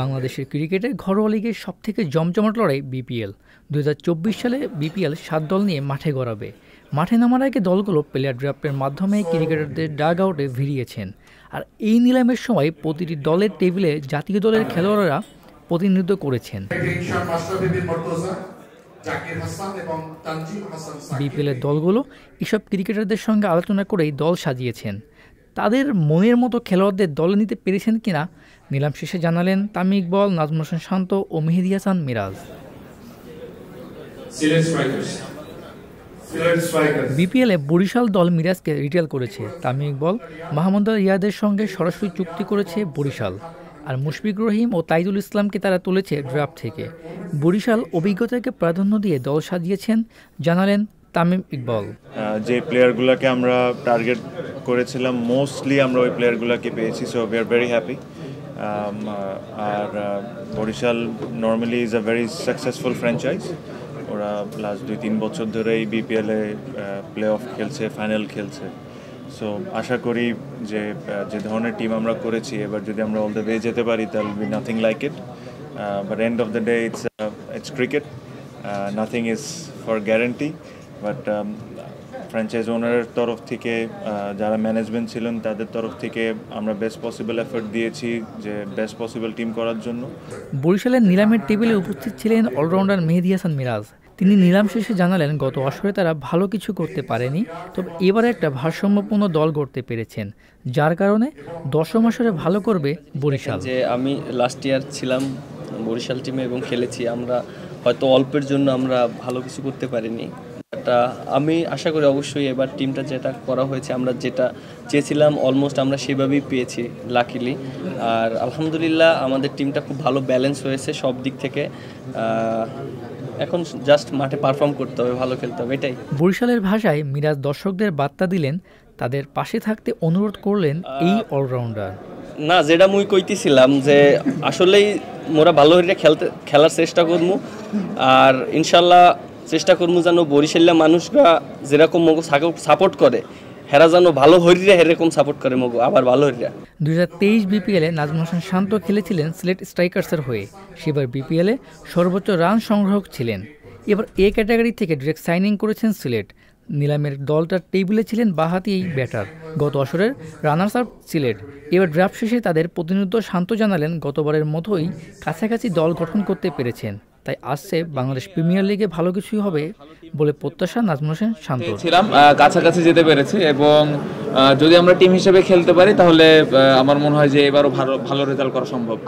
বাংলাদেশের ক্রিকেটে ঘরোয়া লিগের সবথেকে জমজমাট লড়াই বিপিএল দু সালে বিপিএল সাত দল নিয়ে মাঠে গড়াবে মাঠে নামার আগে দলগুলো প্লেয়ার ড্রাফ্টের মাধ্যমে ক্রিকেটারদের ডাগ আউটে ভিড়িয়েছেন আর এই নিলামের সময় প্রতিটি দলের টেবিলে জাতীয় দলের খেলোয়াড়রা প্রতিনিধিত্ব করেছেন বিপিএলের দলগুলো এসব ক্রিকেটারদের সঙ্গে আলোচনা করেই দল সাজিয়েছেন তাদের মনের মতো খেলোয়াড়দের দলে নিতে পেরেছেন কিনা নিলাম শেষে জানালেন তামি ইকবল নাজম হোসেন শান্ত ও মেহেদি হাসান মিরাজ বিপিএলে বরিশাল দল মিরাজকে রিটেল করেছে তামিম ইকবল মাহমুদ ইয়াদের সঙ্গে সরাসরি চুক্তি করেছে বরিশাল আর মুশফিক রহিম ও তাইজুল ইসলামকে তারা তুলেছে ড্রাফট থেকে বরিশাল অভিজ্ঞতাকে প্রাধান্য দিয়ে দল সাজিয়েছেন জানালেন তামিম ইকবল যে প্লেয়ারগুলোকে আমরা টার্গেট করেছিলাম মোস্টলি আমরা ওই প্লেয়ারগুলোকে পেয়েছি so we um, uh, are very happy আর Barishal normally is a very successful franchise ওরা লাস্ট দুই তিন বছর ধরেই বিপিএলে প্লে অফ খেলছে ফাইনাল খেলছে সো আশা করি যে uh, যে ধরনের টিম আমরা করেছি এবার যদি আমরা অল দ্য ওয়ে যেতে পারি তাহলে be nothing like it but end of the day it's it's cricket nothing is for guarantee but franchise ওনারের তরফ থেকে যারা ম্যানেজমেন্ট ছিলেন তাদের তরফ থেকে আমরা বেস্ট পসিবল এফোর্ট দিয়েছি যে বেস্ট পসিবল টিম করার জন্য বরিশালের নিলামের টেবিলে উপস্থিত ছিলেন অলরাউন্ডার মেহেদি হাসান মিরাজ তিনি নিলাম শেষে জানালেন গত আসরে তারা ভালো কিছু করতে পারেনি তবে এবারে একটা ভারসাম্যপূর্ণ দল গড়তে পেরেছেন যার কারণে দশম আসরে ভালো করবে বরিশাল যে আমি লাস্ট ইয়ার ছিলাম বরিশাল টিমে এবং খেলেছি আমরা হয়তো অল্পের জন্য আমরা ভালো কিছু করতে পারিনি তা আমি আশা করি অবশ্যই এবার টিমটা যেটা করা হয়েছে আমরা যেটা চেয়েছিলাম অলমোস্ট আমরা সেভাবেই পেয়েছি লাকিলি আর আলহামদুলিল্লাহ আমাদের টিমটা খুব ভালো ব্যালেন্স হয়েছে সব দিক থেকে এখন জাস্ট মাঠে পারফর্ম করতে হবে ভালো খেলতে হবে এটাই বরিশালের ভাষায় মিরাজ দর্শকদের বার্তা দিলেন তাদের পাশে থাকতে অনুরোধ করলেন এই অলরাউন্ডার না যেটা মুই কইতেছিলাম যে আসলেই মোরা ভালো হইলে খেলতে খেলার চেষ্টা করবো আর ইনশাল্লাহ চেষ্টা করবো যেন বরিশালের মানুষরা যেরকম মগো সাপোর্ট করে হেরা যেন ভালো হরিরা এরকম সাপোর্ট করে মগো আবার ভালো হরিরা দুই হাজার তেইশ বিপিএলে নাজম হোসেন শান্ত খেলেছিলেন সিলেট স্ট্রাইকার্সের হয়ে সেবার বিপিএলে সর্বোচ্চ রান সংগ্রাহক ছিলেন এবার এ ক্যাটাগরি থেকে ডিরেক্ট সাইনিং করেছেন সিলেট নিলামের দলটার টেবিলে ছিলেন বাহাতি এই ব্যাটার গত আসরের রানার্স আপ সিলেট এবার ড্রাফট শেষে তাদের প্রতিনিধিত্ব শান্ত জানালেন গতবারের মতোই কাছাকাছি দল গঠন করতে পেরেছেন তাই আসছে বাংলাদেশ প্রিমিয়ার লিগে ভালো কিছুই হবে বলে প্রত্যাশা নাজমুল হোসেন শান্ত ছিলাম কাছাকাছি যেতে পেরেছি এবং যদি আমরা টিম হিসেবে খেলতে পারি তাহলে আমার মনে হয় যে এবারও ভালো ভালো রেজাল্ট করা সম্ভব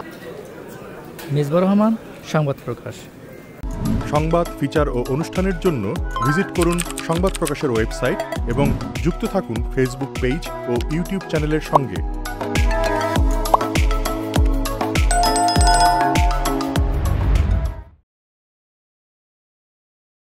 মিসবর রহমান সংবাদ প্রকাশ সংবাদ ফিচার ও অনুষ্ঠানের জন্য ভিজিট করুন সংবাদ প্রকাশের ওয়েবসাইট এবং যুক্ত থাকুন ফেসবুক পেজ ও ইউটিউব চ্যানেলের সঙ্গে